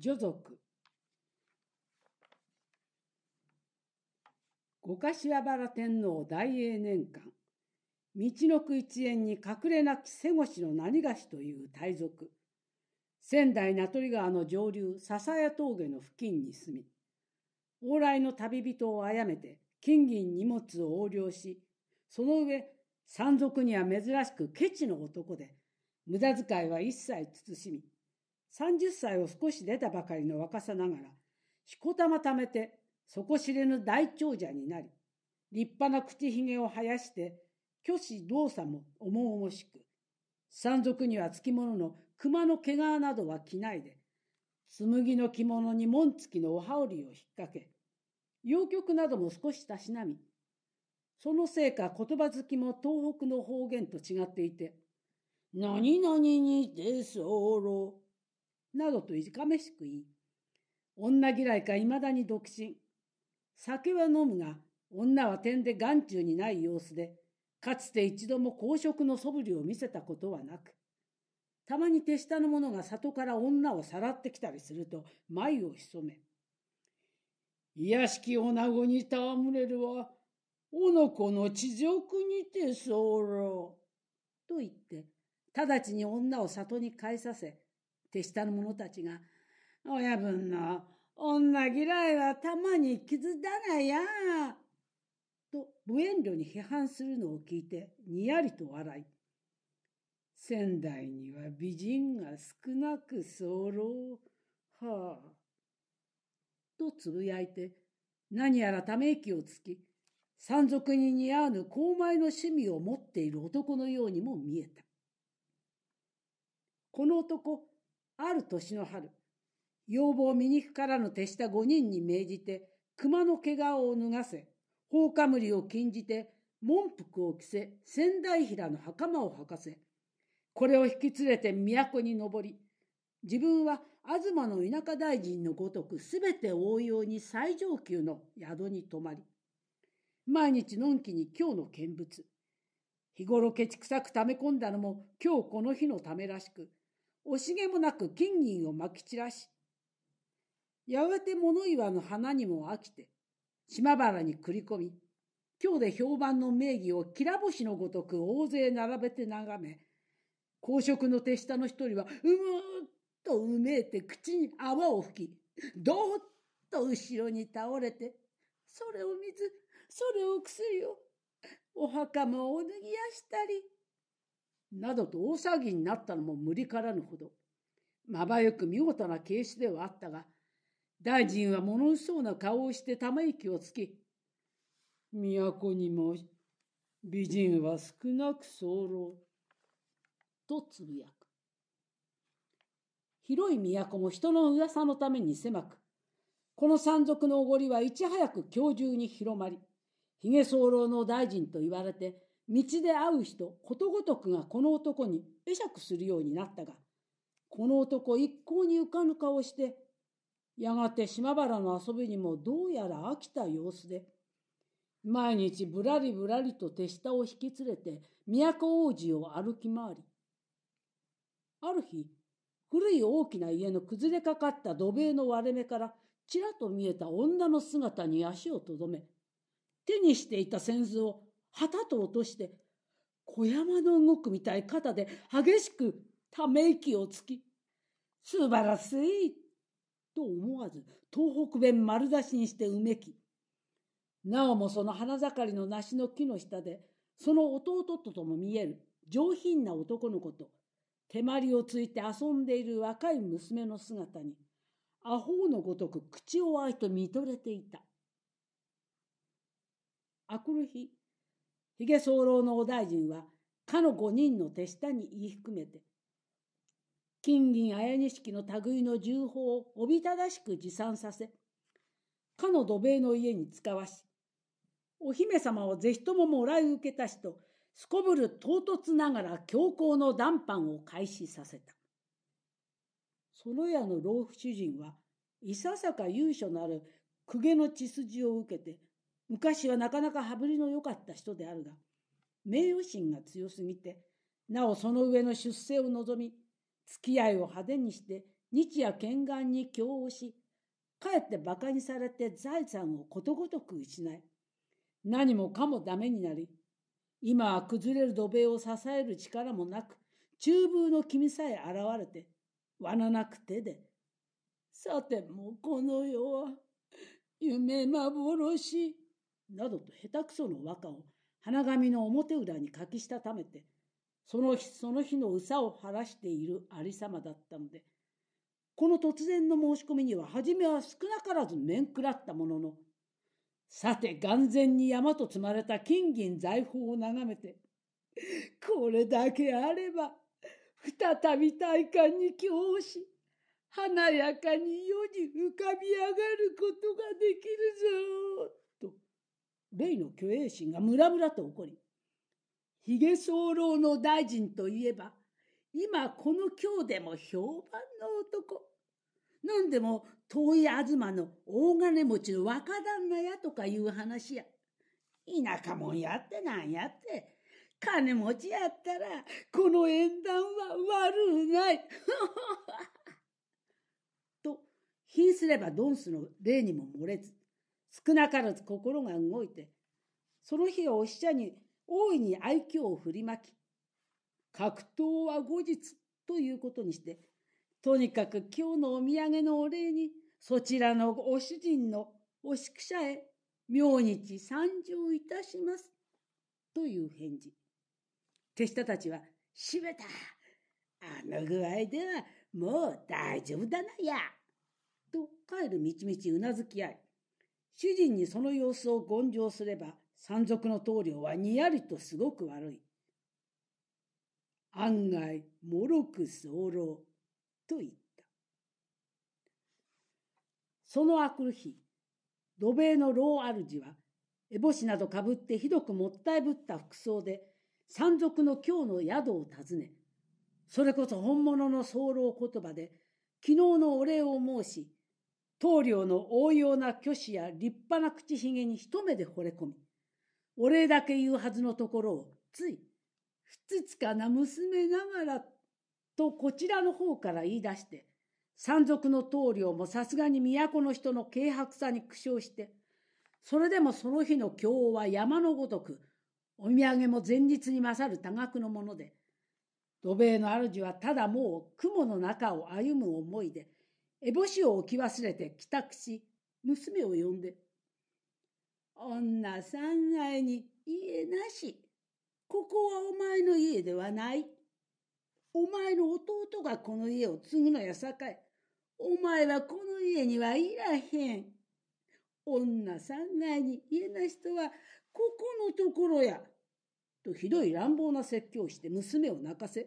女族五柏原天皇大英年間道のく一円に隠れなき瀬越の何菓子という大族仙台名取川の上流笹谷峠の付近に住み往来の旅人をあやめて金銀荷物を横領しその上山賊には珍しくケチの男で無駄遣いは一切慎み30歳を少し出たばかりの若さながら、しこたまためて、底知れぬ大長者になり、立派な口ひげを生やして、虚子動作も重々しく、山賊にはつきものの熊の毛皮などは着ないで、紬の着物に紋付きのお羽織を引っ掛け、洋曲なども少したしなみ、そのせいか言葉好きも東北の方言と違っていて、何々にでそろ、などといじかめしく言い、女嫌いか未だに独身。酒は飲むが、女は点で眼中にない様子で、かつて一度も公職の素振りを見せたことはなく、たまに手下の者が里から女をさらってきたりすると、眉を潜め、卑しき女子に戯れるは、おのこの地獄にて候。と言って、直ちに女を里に帰させ、手下の者たちが、親分の女嫌いはたまに傷だらや、と無遠慮に批判するのを聞いて、にやりと笑い、仙台には美人が少なく候、はあ、とつぶやいて、何やらため息をつき、山賊に似合わぬ高米の趣味を持っている男のようにも見えた。この男、ある年の春、要望醜からの手下五人に命じて、熊の毛皮を脱がせ、放火無理を禁じて、門服を着せ、仙台平の袴を履かせ、これを引き連れて都に登り、自分は東の田舎大臣のごとくすべて応用に最上級の宿に泊まり、毎日のんきに今日の見物、日頃ケチくさく溜め込んだのも今日この日のためらしく、惜しげもなく金銀をまき散らし、やがて物岩の花にも飽きて、島原に繰り込み、今日で評判の名義をきらぼしのごとく大勢並べて眺め、公職の手下の一人は、うむーっとうめえて口に泡を吹き、どーっと後ろに倒れて、それを水、それを薬を、お墓もお脱ぎやしたり、などと大騒ぎになったのも無理からぬほど、まばゆく見事な形式ではあったが、大臣は物薄そうな顔をしてため息をつき、都にも美人は少なく候とつぶやく。広い都も人の噂のために狭く、この山賊のおごりはいち早く今日中に広まり、髭候の大臣と言われて、道で会う人ことごとくがこの男に会釈するようになったがこの男一向に浮かぬ顔してやがて島原の遊びにもどうやら飽きた様子で毎日ぶらりぶらりと手下を引き連れて都王子を歩き回りある日古い大きな家の崩れかかった土塀の割れ目からちらと見えた女の姿に足をとどめ手にしていた扇子を旗と落として、小山の動くみたい肩で激しくため息をつき、素晴らしいと思わず東北弁丸出しにしてうめき、なおもその花盛りの梨の木の下で、その弟ととも見える上品な男の子と、手まりをついて遊んでいる若い娘の姿に、アホのごとく口を開いと見とれていた。あくる日、髭総老のお大臣は、かの五人の手下に言い含めて、金銀綾錦の類の重宝をおびただしく持参させ、かの土塀の家に使わし、お姫様をぜひとももらい受けたしと、すこぶる唐突ながら強行の談判を開始させた。その家の老婦主人は、いささか由緒なる公家の血筋を受けて、昔はなかなか羽振りの良かった人であるが、名誉心が強すぎて、なおその上の出世を望み、付き合いを派手にして、日夜懸岸に供をし、かえって馬鹿にされて財産をことごとく失い、何もかもダメになり、今は崩れる土塀を支える力もなく、中風の君さえ現れて、罠なく手で、さてもうこの世は、夢幻。などと下手くその和歌を花紙の表裏に書きしたためて、その日その日の憂さを晴らしている有様だったので、この突然の申し込みには初めは少なからず面食らったものの、さて眼前に山と積まれた金銀財宝を眺めて、これだけあれば、再び体感に供応し、華やかに世に浮かび上がることができるぞ。米の虚栄心がムラムラと起こり、髭総老の大臣といえば、今この京でも評判の男。何でも遠い東の大金持ちの若旦那やとかいう話や。田舎もんやってなんやって。金持ちやったら、この縁談は悪うない。と、ひんすればドンスの例にも漏れず、少なからず心が動いて、その日お使者に大いに愛嬌を振りまき、格闘は後日ということにして、とにかく今日のお土産のお礼に、そちらのご主人のお宿舎へ、明日参上いたします。という返事。手下たちは、しめたあの具合ではもう大丈夫だなやと帰る道々うなずき合い。主人にその様子を言上すれば、山賊の棟梁はにやりとすごく悪い。案外、もろく候と言った。そのあくる日、土塀の老主は、烏帽子などかぶってひどくもったいぶった服装で、山賊の今日の宿を訪ね、それこそ本物の候言葉で、昨日のお礼を申し、棟梁の応用な虚子や立派な口ひげに一目で惚れ込み、お礼だけ言うはずのところを、つい、ふつつかな娘ながら、とこちらの方から言い出して、山賊の棟梁もさすがに都の人の軽薄さに苦笑して、それでもその日の今王は山のごとく、お土産も前日に勝る多額のもので、土塀の主はただもう雲の中を歩む思いで、烏帽子を置き忘れて帰宅し、娘を呼んで、女三階に家なし。ここはお前の家ではない。お前の弟がこの家を継ぐのやさかい。お前はこの家にはいらへん。女三階に家なしとは、ここのところや。とひどい乱暴な説教をして娘を泣かせ、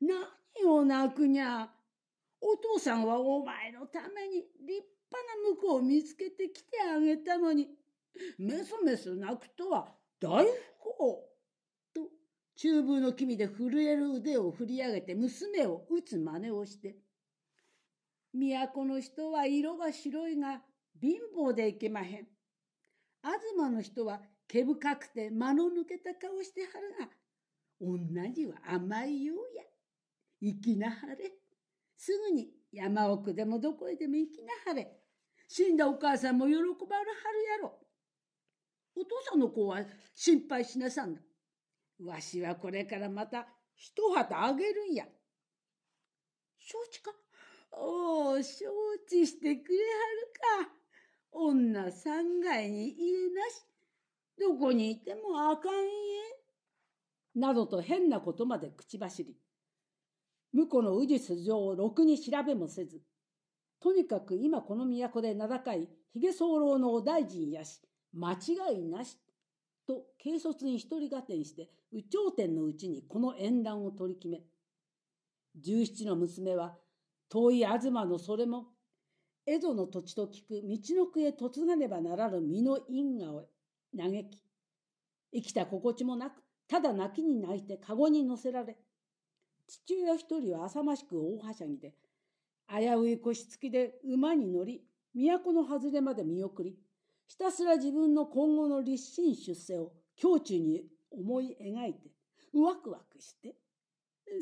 何を泣くにゃ。お父さんはお前のために立派な婿を見つけてきてあげたのに、メソメソ泣くとは大不幸。と、厨房の君で震える腕を振り上げて娘を打つ真似をして、都の人は色が白いが貧乏でいけまへん。東の人は毛深くて間の抜けた顔してはるが、女には甘いようや。粋きなはれ。すぐに山奥でもどこへでも行きなはれ。死んだお母さんも喜ばるはるやろ。お父さんの子は心配しなさんだ。わしはこれからまた一旗あげるんや。承知かおお、承知してくれはるか。女三階に家なし。どこにいてもあかんえ。などと変なことまで口走り。婿の氏筋をろくに調べもせず、とにかく今この都で名高い髭総老のお大臣やし、間違いなし、と軽率に一人合点して、有頂天のうちにこの縁談を取り決め、十七の娘は、遠い東のそれも、蝦夷の土地と聞く道の区へ嫁がねばならぬ身の因果を嘆き、生きた心地もなく、ただ泣きに泣いて籠に乗せられ、父親一人は浅ましく大はしゃぎで、危うい腰つきで馬に乗り、都の外れまで見送り、ひたすら自分の今後の立身出世を胸中に思い描いて、ワクワクして、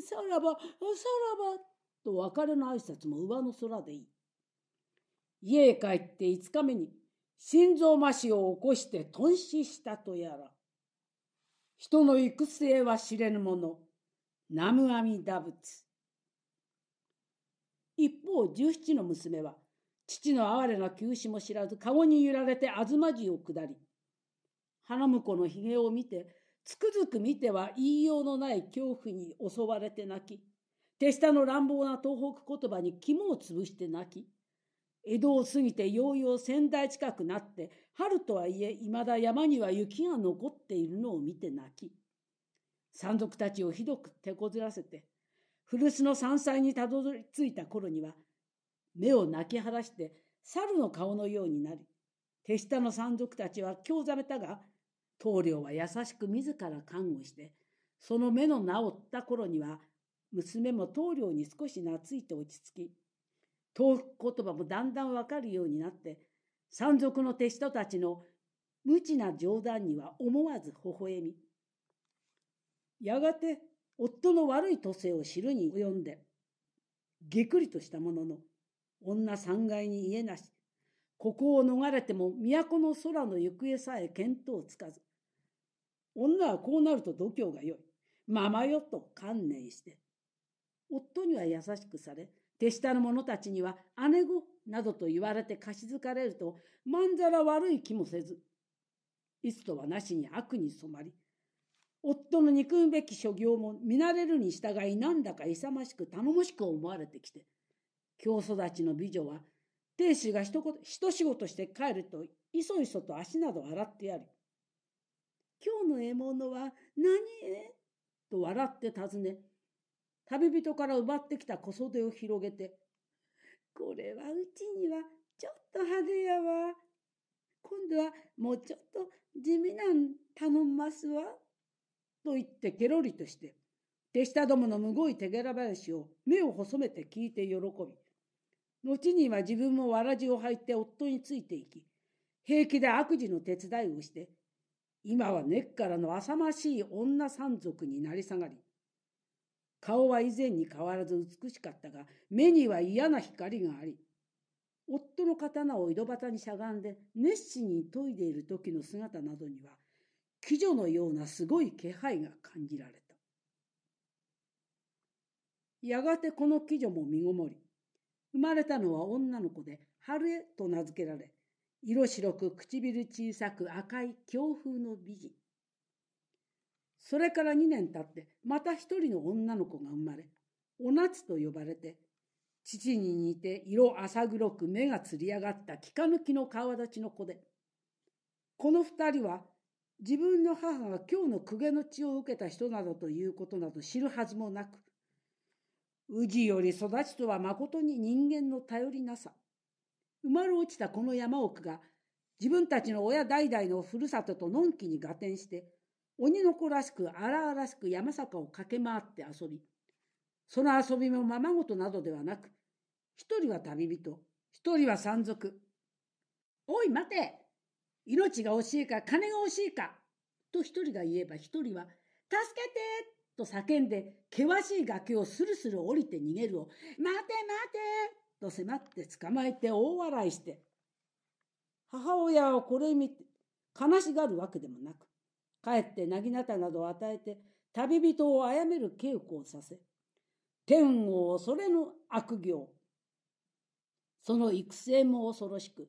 さらば、さらば、と別れの挨拶も上の空でいい。家へ帰って5日目に心臓麻痺を起こして頓死したとやら。人の行く末は知れぬもの。南無阿弥陀仏。一方、十七の娘は、父の哀れな休止も知らず、籠に揺られて東寺を下り、花婿のひげを見て、つくづく見ては言いようのない恐怖に襲われて泣き、手下の乱暴な東北言葉に肝を潰して泣き、江戸を過ぎてようよう仙台近くなって、春とはいえ、いまだ山には雪が残っているのを見て泣き、山賊たちをひどく手こずらせて、古巣の山菜にたどり着いた頃には、目を泣き晴らして猿の顔のようになり、手下の山賊たちは興ざめたが、棟梁は優しく自ら看護して、その目の治った頃には、娘も棟梁に少し懐いて落ち着き、遠く言葉もだんだんわかるようになって、山賊の手下たちの無知な冗談には思わず微笑み、やがて夫の悪い都政を知るに及んで、げくりとしたものの、女三階に家なし、ここを逃れても都の空の行方さえ見当つかず、女はこうなると度胸がよい。ままよと観念して、夫には優しくされ、手下の者たちには姉子などと言われて貸し付かれると、まんざら悪い気もせず、いつとはなしに悪に染まり、夫の憎むべき所業も見慣れるに従いなんだか勇ましく頼もしく思われてきて、京育ちの美女は、亭主が一言、一仕事して帰ると、いそいそと足など洗ってやり、今日の獲物は何へと笑って尋ね、旅人から奪ってきた小袖を広げて、これはうちにはちょっと派手やわ。今度はもうちょっと地味なん頼んますわ。と言ってケロリとして、手下どものむごい手柄林話を目を細めて聞いて喜び、後には自分もわらじを履いて夫についていき、平気で悪事の手伝いをして、今は根っからの浅ましい女山賊になり下がり、顔は以前に変わらず美しかったが、目には嫌な光があり、夫の刀を井戸端にしゃがんで熱心に研いでいる時の姿などには貴女のようなすごい気配が感じられた。やがてこの貴女も身ごもり、生まれたのは女の子で、春江と名付けられ、色白く唇小さく赤い強風の美人。それから2年経って、また一人の女の子が生まれ、お夏と呼ばれて、父に似て色浅黒く目がつり上がったきか抜きの顔立ちの子で、この二人は自分の母が今日の公家の血を受けた人などということなど知るはずもなく、氏より育ちとは誠に人間の頼りなさ。生まれ落ちたこの山奥が、自分たちの親代々のふるさととのんきに合点して、鬼の子らしく荒々しく山坂を駆け回って遊び、その遊びもままごとなどではなく、一人は旅人、一人は山賊。おい待て命が惜しいか金が惜しいかと一人が言えば一人は助けてと叫んで険しい崖をスルスル降りて逃げるを待て待てと迫って捕まえて大笑いして母親をこれ見て悲しがるわけでもなく帰ってなぎなたなどを与えて旅人を殺める稽古をさせ天を恐れの悪行その育成も恐ろしく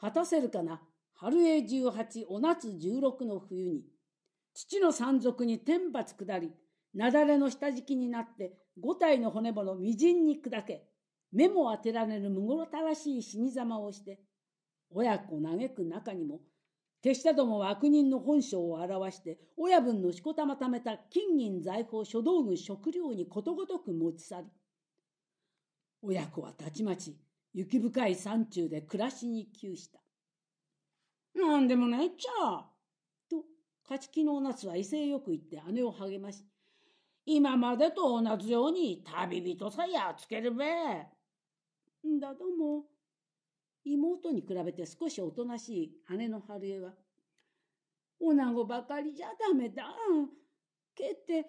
果たせるかな春江十八お夏十六の冬に、父の山賊に天罰下り、雪崩の下敷きになって五体の骨ものみじんに砕け、目も当てられるむごたらしい死に様をして、親子嘆く中にも、手下どもは悪人の本性を表して、親分のしこたまためた金銀財宝書道具食料にことごとく持ち去り、親子はたちまち雪深い山中で暮らしに窮した。なんでもないっちゃ。と、勝ち気の夏は威勢よく言って姉を励まし、今までと同じように旅人さやっつけるべ。だども、妹に比べて少しおとなしい姉の春江は、おなごばかりじゃダメだ。けって、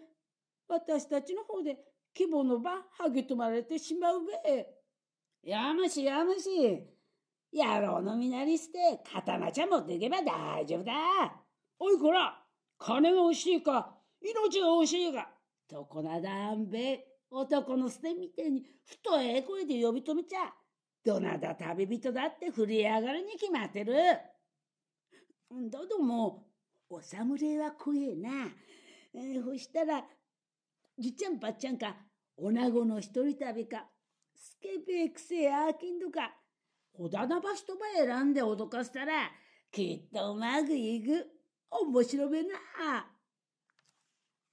私たちの方で規模の場、剥ぎとまれてしまうべ。やましやまし。野郎の身なりして、刀ちゃん持っていけば大丈夫だ。おいこら、金が欲しいか、命が欲しいか。とこなだんべ、男の捨てみてに、太え声で呼び止めちゃ。どなた旅人だって振り上がるに決まってる。だども、お侍は怖えな。えー、そしたら、じっちゃんばっちゃんか、おなごの一人旅か、スケベくせえあきんどか、ほだなば一ば選んで脅かしたら、きっとうまくいく。面白めな。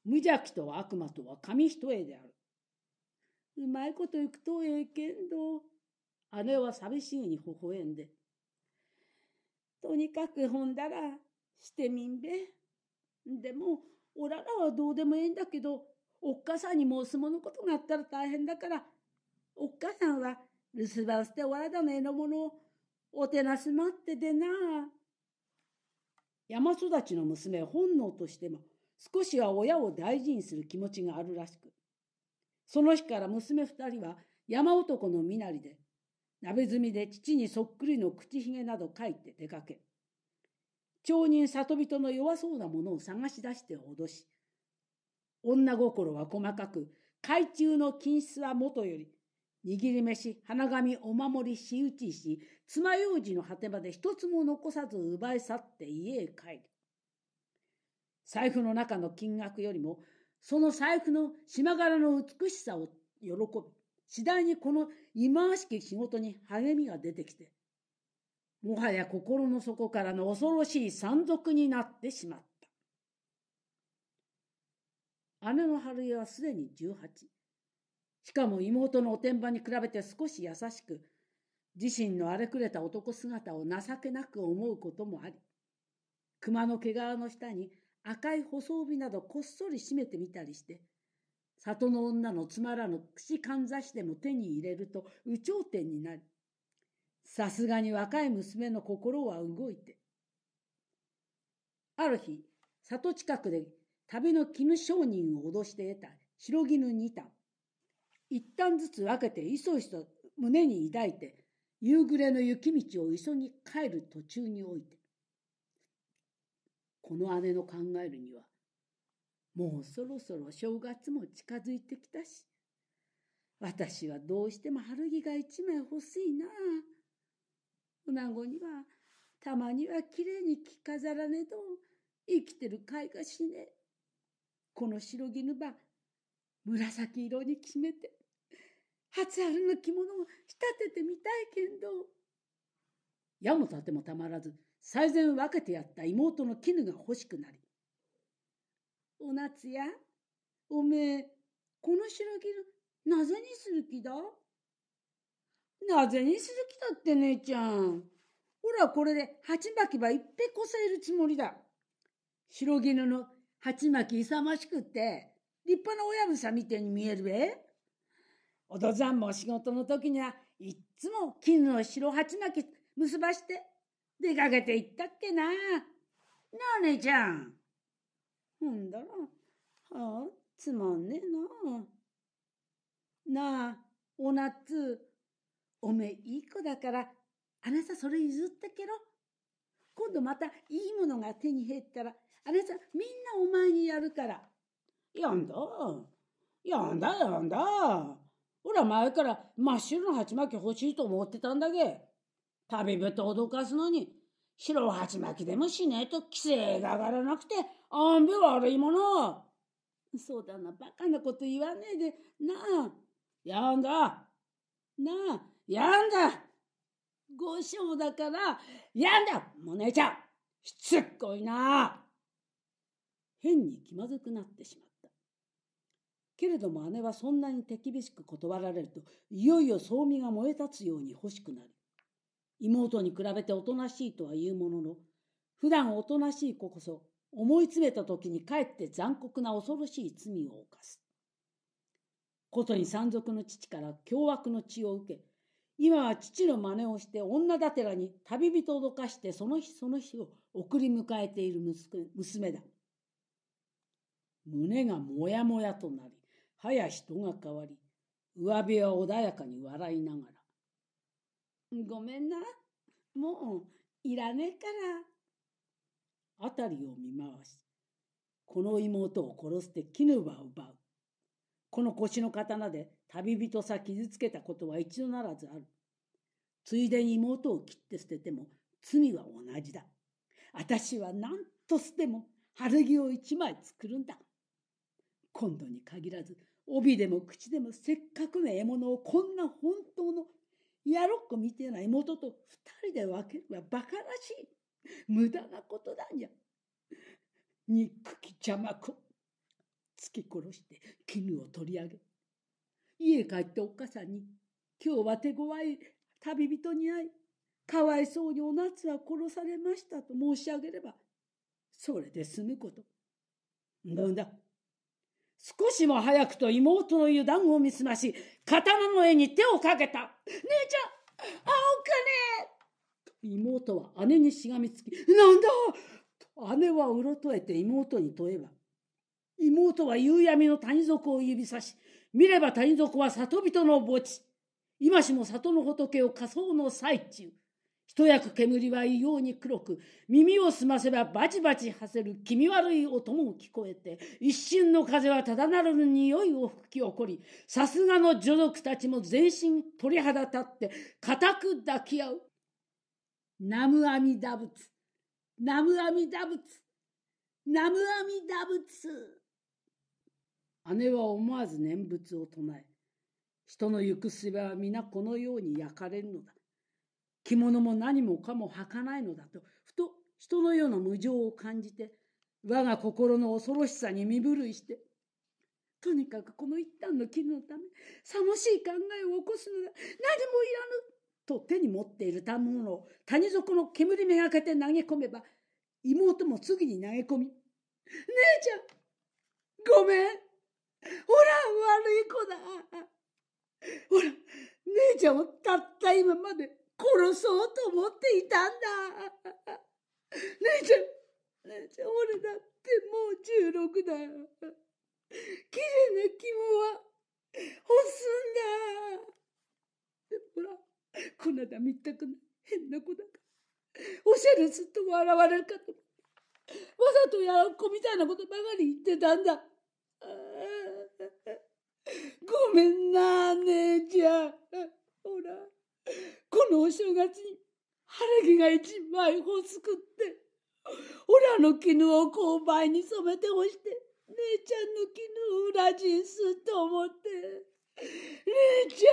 無邪気とは悪魔とは紙一重である。うまいこといくとええけんど、姉は寂しいに微笑んで。とにかくほんだら、してみんべ。でも、おららはどうでもええんだけど、おっかさんにもお相撲のことがあったら大変だから、おっかさんは留守番しておらだのもの物をおてなすまっててな。山育ちの娘本能としても少しは親を大事にする気持ちがあるらしく。その日から娘二人は山男の身なりで、鍋積みで父にそっくりの口ひげなど書いて出かけ、町人里人の弱そうなものを探し出して脅し、女心は細かく、海中の金質はもとより握り飯、花紙、お守り、仕打ちし、爪楊枝の果てまで一つも残さず奪い去って家へ帰る。財布の中の金額よりも、その財布の島柄の美しさを喜び、次第にこの忌まわしき仕事に励みが出てきて、もはや心の底からの恐ろしい山賊になってしまった。姉の春江はすでに十八。しかも妹のおてんばに比べて少し優しく、自身の荒れくれた男姿を情けなく思うこともあり、熊の毛皮の下に赤い細帯などこっそり締めてみたりして、里の女のつまらぬ串かんざしでも手に入れると有頂天になり、さすがに若い娘の心は動いて。ある日、里近くで旅の絹商人を脅して得た白絹二丹。一旦ずつ分けていそいそ胸に抱いて夕暮れの雪道を急ぎ帰る途中においてこの姉の考えるにはもうそろそろ正月も近づいてきたし私はどうしても春着が一枚欲しいなな子にはたまにはきれいに着飾らねど生きてる甲斐がしねこの白絹ば紫色に決めて初春の着物を仕立ててみたいけんど。矢も盾もたまらず、最善分けてやった妹の絹が欲しくなり。お夏や、おめえ、この白着る、なぜにする気だなぜにする気だって姉ちゃん。ほらこれで鉢巻きばいっぺこさえるつもりだ。白絹の鉢巻き勇ましくって、立派な親分さんみてえに見えるべ。お父さんも仕事の時にはいっつも絹の白鉢巻き結ばして出かけていったっけな。なあ姉ちゃん。ほんだら、はあ、つまんねえな。なあ、おなつ、おめえいい子だから、あなたそれ譲ったけろ。今度またいいものが手に入ったら、あなたみんなお前にやるから。やんだ、やんだ、やんだ。ほら、前から真っ白の鉢巻き欲しいと思ってたんだげ。旅人を脅かすのに、白鉢巻きでもしねえと規制が上がらなくて、あんべ悪いもの。そうだな、バカなこと言わねえで、なあ。やんだ。なあ、やんだ。五章だから、やんだもねちゃんしつっこいな変に気まずくなってしまった。けれども姉はそんなに手厳しく断られると、いよいよ葬儀が燃え立つように欲しくなる。妹に比べておとなしいとは言うものの、普段おとなしい子こそ、思い詰めた時にかえって残酷な恐ろしい罪を犯す。ことに山賊の父から凶悪の血を受け、今は父の真似をして女だてらに旅人をどかしてその日その日を送り迎えている娘だ。胸がもやもやとなり、はや人が変わり、上辺は穏やかに笑いながら。ごめんな、もういらねえから。辺りを見回し、この妹を殺して絹は奪う。この腰の刀で旅人さ傷つけたことは一度ならずある。ついでに妹を切って捨てても罪は同じだ。私は何としても晴れ着を一枚作るんだ。今度に限らず帯でも口でもせっかくの獲物をこんな本当のやろっこみてえな妹と二人で分けるは馬鹿らしい。無駄なことだにゃ。憎き邪魔子。突き殺して絹を取り上げ。家帰っておっかさんに、今日は手ごわい旅人に会い、かわいそうにお夏は殺されましたと申し上げれば、それで済むこと。無駄少しも早くと妹の油断を見すまし、刀の絵に手をかけた。姉ちゃん、青くね妹は姉にしがみつき、なんだ姉はうろとえて妹に問えば。妹は夕闇の谷底を指さし、見れば谷底は里人の墓地。今しも里の仏を仮想の最中。一役煙は異様に黒く耳を澄ませばバチバチはせる気味悪い音も聞こえて一瞬の風はただならぬ匂いを吹き起こりさすがの女族たちも全身鳥肌立って固く抱き合うナムアミダ仏ナムアミダ仏ナムアミダ仏姉は思わず念仏を唱え人の行く末は皆このように焼かれるのだ着物も何もかもないのだと、ふと人の世の無情を感じて、我が心の恐ろしさに身震いして、とにかくこの一旦の絹のため、寂しい考えを起こすのだ。何もいらぬと手に持っている反物を谷底の煙めがけて投げ込めば、妹も次に投げ込み、姉ちゃん、ごめん。ほら、悪い子だ。ほら、姉ちゃんはたった今まで殺そうと思っていたんだ。姉ちゃん、姉ちゃん、俺だってもう16だ。綺麗な肝は干すんだ。ほら、こんなだみったくない変な子だから。おしゃれすっと笑われるかと。わざとやらん子みたいなことばかり言ってたんだ。ごめんな、姉ちゃん。ほら。このお正月に晴れ着が一枚欲しくっておらの絹を勾配に染めてほして姉ちゃんの絹を裏地すと思って姉ち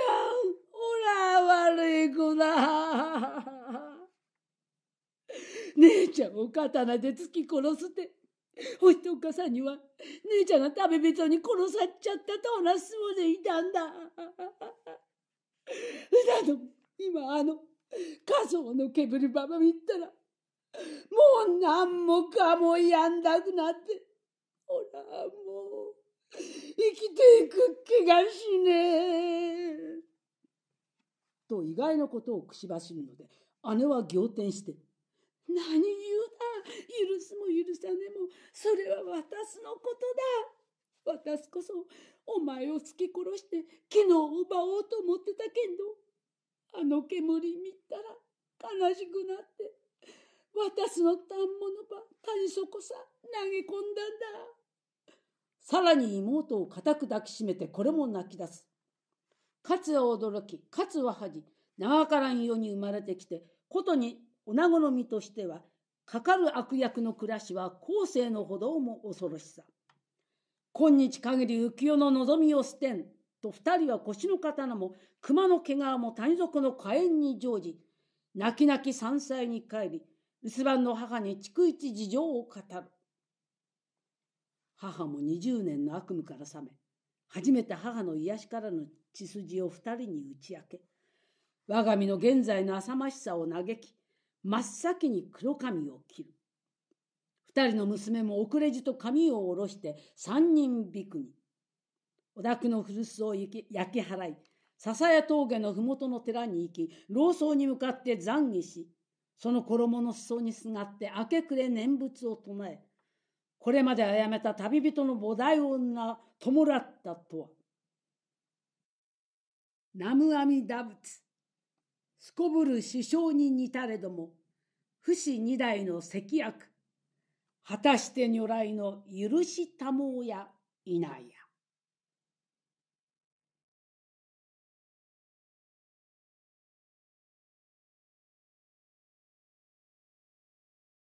ゃんおら悪い子だ姉ちゃんを刀で突き殺すておいておっかさんには姉ちゃんが食べ人に殺さっちゃったと話すまでいたんだ。だ今あの、仮想の煙ばばバ見ったら、もう何もかもやんなくなって、ほら、もう、生きていく気がしねえ。と意外なことを串走るので、姉は仰天して、何言うだ許すも許さねも、それは私のことだ。私こそ、お前を突き殺して、昨日奪おうと思ってたけんど、あの煙見たら悲しくなって、私の反物ば谷底さ投げ込んだんだ。さらに妹を固く抱きしめてこれも泣き出す。かつは驚き、かつは恥長からん世に生まれてきて、ことに女子の身としては、かかる悪役の暮らしは後世のほども恐ろしさ。今日限り浮世の望みを捨てん、と二人は腰の刀も熊の毛皮も谷底の火炎に乗じ、泣き泣き山菜に帰り、留守番の母に逐一事情を語る。母も20年の悪夢から覚め、初めて母の癒しからの血筋を二人に打ち明け、我が身の現在の浅ましさを嘆き、真っ先に黒髪を切る。二人の娘も遅れじと髪を下ろして三人びくに。お宅の古巣を焼き払い、笹谷峠の麓の寺に行き、老僧に向かって懺悔し、その衣の裾にすがって明け暮れ念仏を唱え、これまで殺めた旅人の菩提女、弔ったとは。南無阿弥陀仏。すこぶる首相に似たれども、不死二代の赤役。果たして如来の許したもうやいないや。